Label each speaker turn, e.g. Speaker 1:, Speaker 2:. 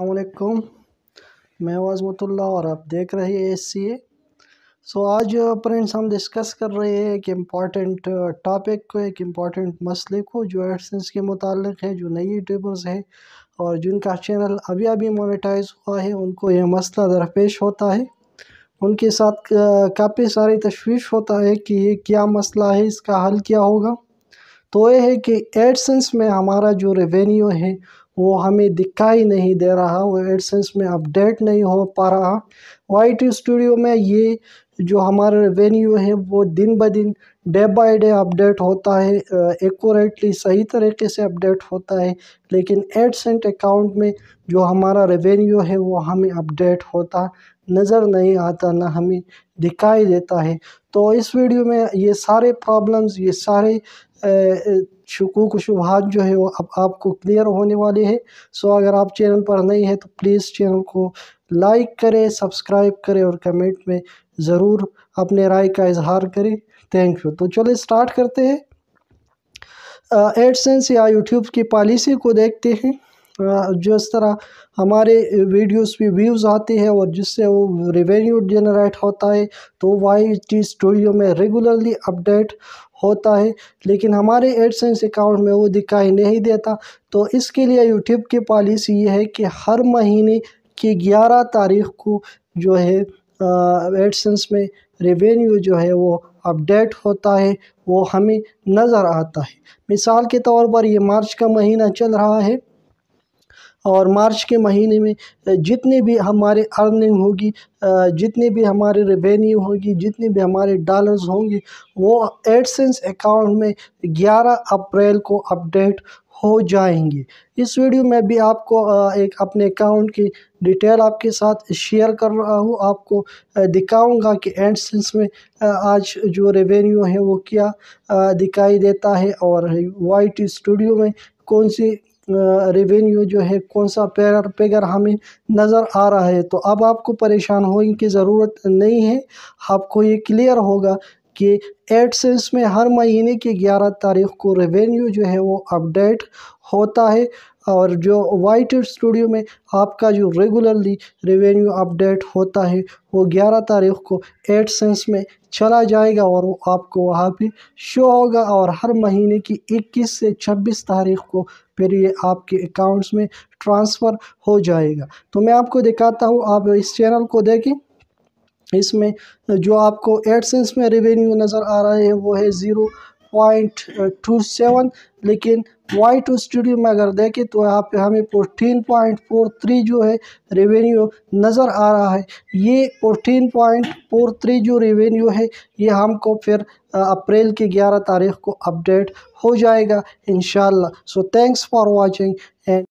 Speaker 1: अलकुम मैं वाजमतुल्ला और आप देख रहे हैं एस सी ए सो आज फ्रेंड्स हम डिस्कस कर रहे हैं एक इम्पॉर्टेंट टॉपिक uh, को एक इम्पॉर्टेंट मसले को जो एडसेंस के मुतालिक है जो नई यूट्यूबर्स हैं और जिनका चैनल अभी अभी मोनेटाइज हुआ है उनको यह मसला दरपेश होता है उनके साथ uh, काफ़ी सारी तशवीश होता है कि ये क्या मसला है इसका हल क्या होगा तो ये है कि एडसेंस में हमारा जो रेवेन्यू है वो हमें दिखाई नहीं दे रहा वो एडसेंस में अपडेट नहीं हो पा रहा वाइट स्टूडियो में ये जो हमारा रेवेन्यू है वो दिन ब दिन डे बाय डे अपडेट होता है एकोरेटली सही तरीके से अपडेट होता है लेकिन एडसेंट अकाउंट में जो हमारा रेवेन्यू है वो हमें अपडेट होता नज़र नहीं आता ना हमें दिखाई देता है तो इस वीडियो में ये सारे प्रॉब्लम्स ये सारे शकूक शुभात जो है वो अब आपको क्लियर होने वाले हैं सो अगर आप चैनल पर नहीं हैं तो प्लीज़ चैनल को लाइक करें सब्सक्राइब करें और कमेंट में ज़रूर अपने राय का इजहार करें थैंक यू तो चलिए स्टार्ट करते हैं एडसेंस या यूट्यूब की पॉलिसी को देखते हैं जिस तरह हमारे वीडियोस पे व्यूज़ आते हैं और जिससे वो रेवेन्यू जनरेट होता है तो वाई टी स्टूडियो में रेगुलरली अपडेट होता है लेकिन हमारे एडसेंस अकाउंट में वो दिखाई नहीं देता तो इसके लिए यूट्यूब की पॉलिसी ये है कि हर महीने की ग्यारह तारीख को जो है एडसेंस में रेवेन्यू जो है वो अपडेट होता है वो हमें नज़र आता है मिसाल के तौर पर ये मार्च का महीना चल रहा है और मार्च के महीने में जितने भी हमारे अर्निंग होगी जितने भी हमारे रेवेन्यू होगी जितने भी हमारे डॉलर्स होंगे वो एडसेंस अकाउंट में 11 अप्रैल को अपडेट हो जाएंगे इस वीडियो में भी आपको एक अपने अकाउंट की डिटेल आपके साथ शेयर कर रहा हूँ आपको दिखाऊंगा कि एडसेंस में आज जो रेवेन्यू है वो क्या दिखाई देता है और वाई टी स्टूडियो में कौन सी रेवेन्यू जो है कौन सा पैर पेगर हमें नज़र आ रहा है तो अब आपको परेशान होने की ज़रूरत नहीं है आपको ये क्लियर होगा कि एडसेंस में हर महीने की ग्यारह तारीख को रेवेन्यू जो है वो अपडेट होता है और जो वाइट स्टूडियो में आपका जो रेगुलरली रेवेन्यू अपडेट होता है वो ग्यारह तारीख को एडसेंस में चला जाएगा और वो आपको वहाँ पे शो होगा और हर महीने की 21 से 26 तारीख को ये आपके अकाउंट्स में ट्रांसफ़र हो जाएगा तो मैं आपको दिखाता हूँ आप इस चैनल को देखें इसमें जो आपको एडसेंस में रेवेन्यू नज़र आ रहा है वो है ज़ीरो पॉइंट टू सेवन लेकिन वाई टू स्टूडियो में अगर देखें तो यहाँ पे हमें फोर्टीन पॉइंट फोर थ्री जो है रेवेन्यू नज़र आ रहा है ये फोर्टीन पॉइंट फोर थ्री जो रेवेन्यू है ये हमको फिर अप्रैल की ग्यारह तारीख को अपडेट हो जाएगा in so thanks for watching and